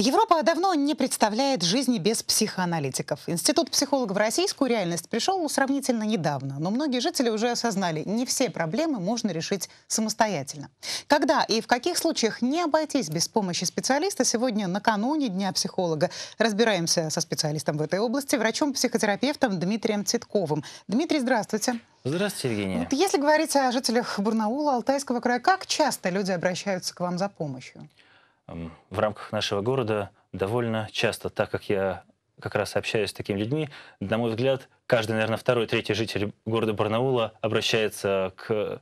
Европа давно не представляет жизни без психоаналитиков. Институт психологов в российскую реальность пришел сравнительно недавно, но многие жители уже осознали, не все проблемы можно решить самостоятельно. Когда и в каких случаях не обойтись без помощи специалиста, сегодня накануне Дня психолога разбираемся со специалистом в этой области, врачом-психотерапевтом Дмитрием Цитковым. Дмитрий, здравствуйте. Здравствуйте, Евгения. Вот если говорить о жителях Бурнаула, Алтайского края, как часто люди обращаются к вам за помощью? в рамках нашего города довольно часто, так как я как раз общаюсь с такими людьми, на мой взгляд, каждый, наверное, второй, третий житель города Барнаула обращается к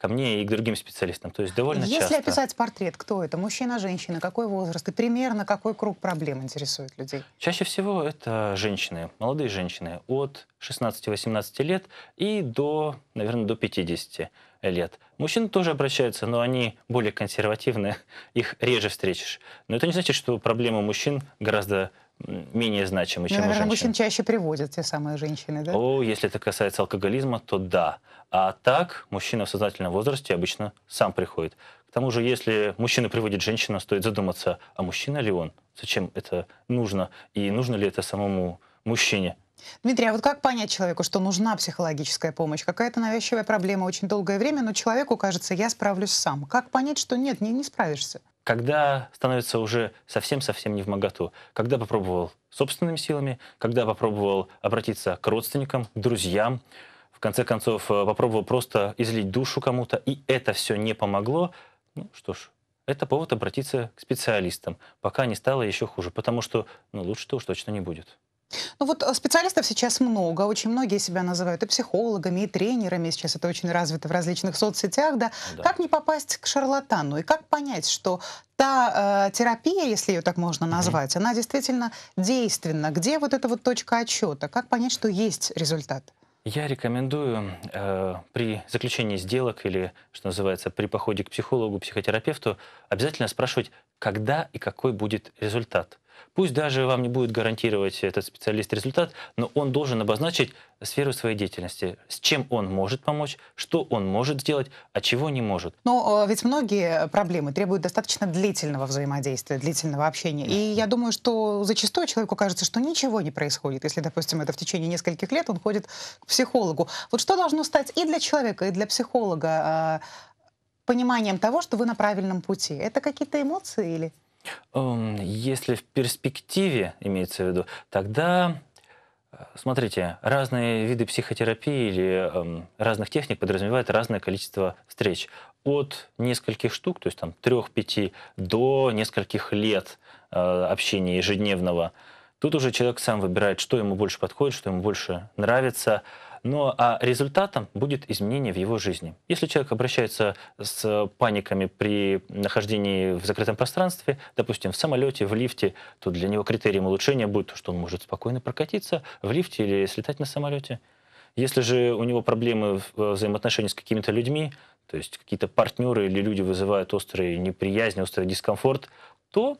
ко мне и к другим специалистам. То есть довольно Если часто. Если описать портрет, кто это? Мужчина, женщина? Какой возраст? И примерно какой круг проблем интересует людей? Чаще всего это женщины, молодые женщины от 16-18 лет и до, наверное, до 50 лет. Мужчины тоже обращаются, но они более консервативны, их реже встретишь. Но это не значит, что проблемы мужчин гораздо менее значимы, чем Наверное, у женщин. мужчин чаще приводят те самые женщины, да? О, если это касается алкоголизма, то да. А так мужчина в сознательном возрасте обычно сам приходит. К тому же, если мужчина приводит женщину, стоит задуматься, а мужчина ли он? Зачем это нужно? И нужно ли это самому мужчине? Дмитрий, а вот как понять человеку, что нужна психологическая помощь? Какая-то навязчивая проблема очень долгое время, но человеку кажется, я справлюсь сам. Как понять, что нет, не, не справишься? когда становится уже совсем-совсем не в моготу, когда попробовал собственными силами, когда попробовал обратиться к родственникам, к друзьям, в конце концов э, попробовал просто излить душу кому-то, и это все не помогло, ну что ж, это повод обратиться к специалистам, пока не стало еще хуже, потому что ну, лучше-то уж точно не будет. Ну вот э, специалистов сейчас много, очень многие себя называют и психологами, и тренерами, сейчас это очень развито в различных соцсетях, да. Ну да. Как не попасть к шарлатану и как понять, что та э, терапия, если ее так можно назвать, mm-hmm. она действительно действенна? Где вот эта вот точка отчета? Как понять, что есть результат? Я рекомендую э, при заключении сделок или, что называется, при походе к психологу, психотерапевту, обязательно спрашивать, когда и какой будет результат. Пусть даже вам не будет гарантировать этот специалист результат, но он должен обозначить сферу своей деятельности, с чем он может помочь, что он может сделать, а чего не может. Но ну, ведь многие проблемы требуют достаточно длительного взаимодействия, длительного общения. И я думаю, что зачастую человеку кажется, что ничего не происходит, если, допустим, это в течение нескольких лет он ходит к психологу. Вот что должно стать и для человека, и для психолога а, пониманием того, что вы на правильном пути? Это какие-то эмоции или... Эм, если в перспективе имеется в виду, тогда э, Смотрите, разные виды психотерапии или эм, разных техник подразумевают разное количество встреч. От нескольких штук, то есть там трех-пяти, до нескольких лет э, общения ежедневного. Тут уже человек сам выбирает, что ему больше подходит, что ему больше нравится но ну, а результатом будет изменение в его жизни. Если человек обращается с паниками при нахождении в закрытом пространстве, допустим, в самолете, в лифте, то для него критерием улучшения будет то, что он может спокойно прокатиться в лифте или слетать на самолете. Если же у него проблемы в взаимоотношениях с какими-то людьми, то есть какие-то партнеры или люди вызывают острые неприязнь, острый дискомфорт, то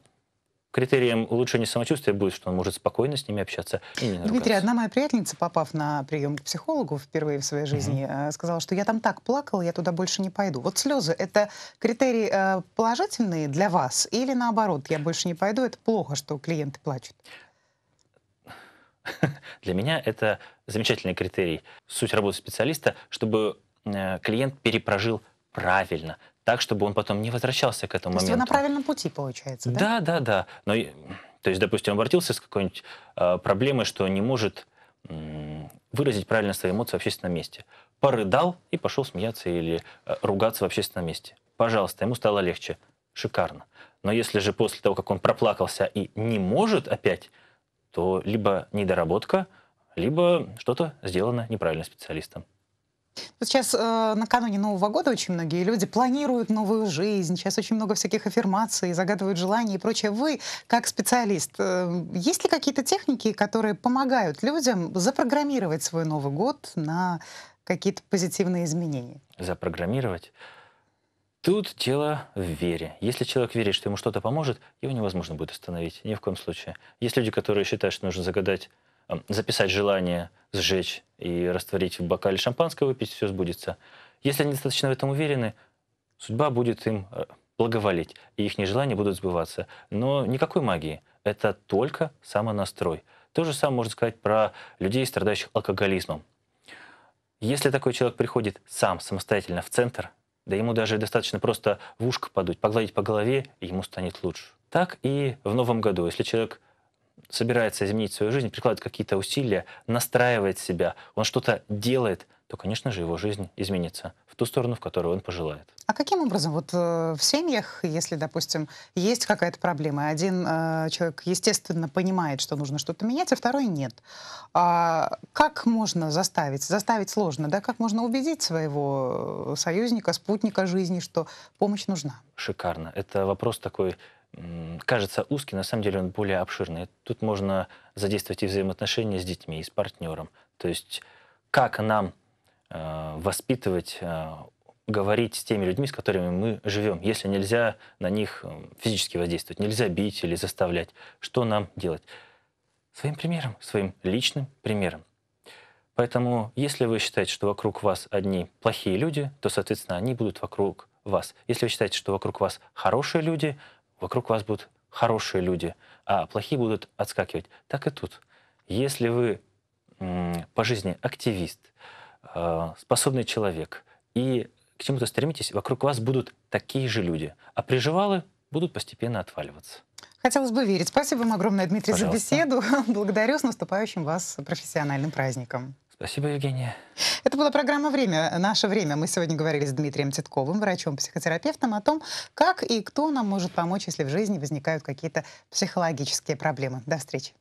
критерием улучшения самочувствия будет, что он может спокойно с ними общаться и не наругаться. Дмитрий, одна моя приятельница, попав на прием к психологу впервые в своей жизни, Угу. сказала, что я там так плакала, я туда больше не пойду. Вот слезы — это критерии э, положительные для вас или наоборот, я больше не пойду, это плохо, что клиенты плачут? Для меня это замечательный критерий. Суть работы специалиста, чтобы э, клиент перепрожил правильно так, чтобы он потом не возвращался к этому То моменту. То есть вы на правильном пути, получается, да? Да, да, да. Но, то есть, допустим, обратился с какой-нибудь э, проблемой, что не может э, выразить правильно свои эмоции в общественном месте. Порыдал и пошел смеяться или э, ругаться в общественном месте. Пожалуйста, ему стало легче. Шикарно. Но если же после того, как он проплакался и не может опять, то либо недоработка, либо что-то сделано неправильно специалистом. Сейчас э, накануне Нового года очень многие люди планируют новую жизнь. Сейчас очень много всяких аффирмаций, загадывают желания и прочее. Вы, как специалист, э, есть ли какие-то техники, которые помогают людям запрограммировать свой Новый год на какие-то позитивные изменения? Запрограммировать? Тут дело в вере. Если человек верит, что ему что-то поможет, его невозможно будет остановить. Ни в коем случае. Есть люди, которые считают, что нужно загадать Э, записать желание, сжечь и растворить в бокале шампанское, выпить, все сбудется. Если они достаточно в этом уверены, судьба будет им э, благоволить, и их желания будут сбываться. Но никакой магии. Это только самонастрой. То же самое можно сказать про людей, страдающих алкоголизмом. Если такой человек приходит сам, самостоятельно в центр, да ему даже достаточно просто в ушко подуть, погладить по голове, и ему станет лучше. Так и в новом году. Если человек собирается изменить свою жизнь, прикладывает какие-то усилия, настраивает себя, он что-то делает, то, конечно же, его жизнь изменится в ту сторону, в которую он пожелает. А каким образом? Вот э, в семьях, если, допустим, есть какая-то проблема, один э, человек, естественно, понимает, что нужно что-то менять, а второй нет. А как можно заставить? Заставить сложно, да? Как можно убедить своего э, союзника, спутника жизни, что помощь нужна? Шикарно. Это вопрос такой кажется узкий, на самом деле он более обширный. Тут можно задействовать и взаимоотношения с детьми, и с партнером. То есть как нам э, воспитывать, э, говорить с теми людьми, с которыми мы живем, если нельзя на них э, физически воздействовать, нельзя бить или заставлять. Что нам делать? Своим примером, своим личным примером. Поэтому, если вы считаете, что вокруг вас одни плохие люди, то, соответственно, они будут вокруг вас. Если вы считаете, что вокруг вас хорошие люди, вокруг вас будут хорошие люди, а плохие будут отскакивать. Так и тут. Если вы по жизни активист, э, способный человек и к чему-то стремитесь, вокруг вас будут такие же люди, а приживалы будут постепенно отваливаться. Хотелось бы верить. Спасибо вам огромное, Дмитрий, Пожалуйста. за беседу. Благодарю с наступающим вас профессиональным праздником. Спасибо, Евгения. Это была программа «Время. Наше время». Мы сегодня говорили с Дмитрием Титковым, врачом-психотерапевтом, о том, как и кто нам может помочь, если в жизни возникают какие-то психологические проблемы. До встречи.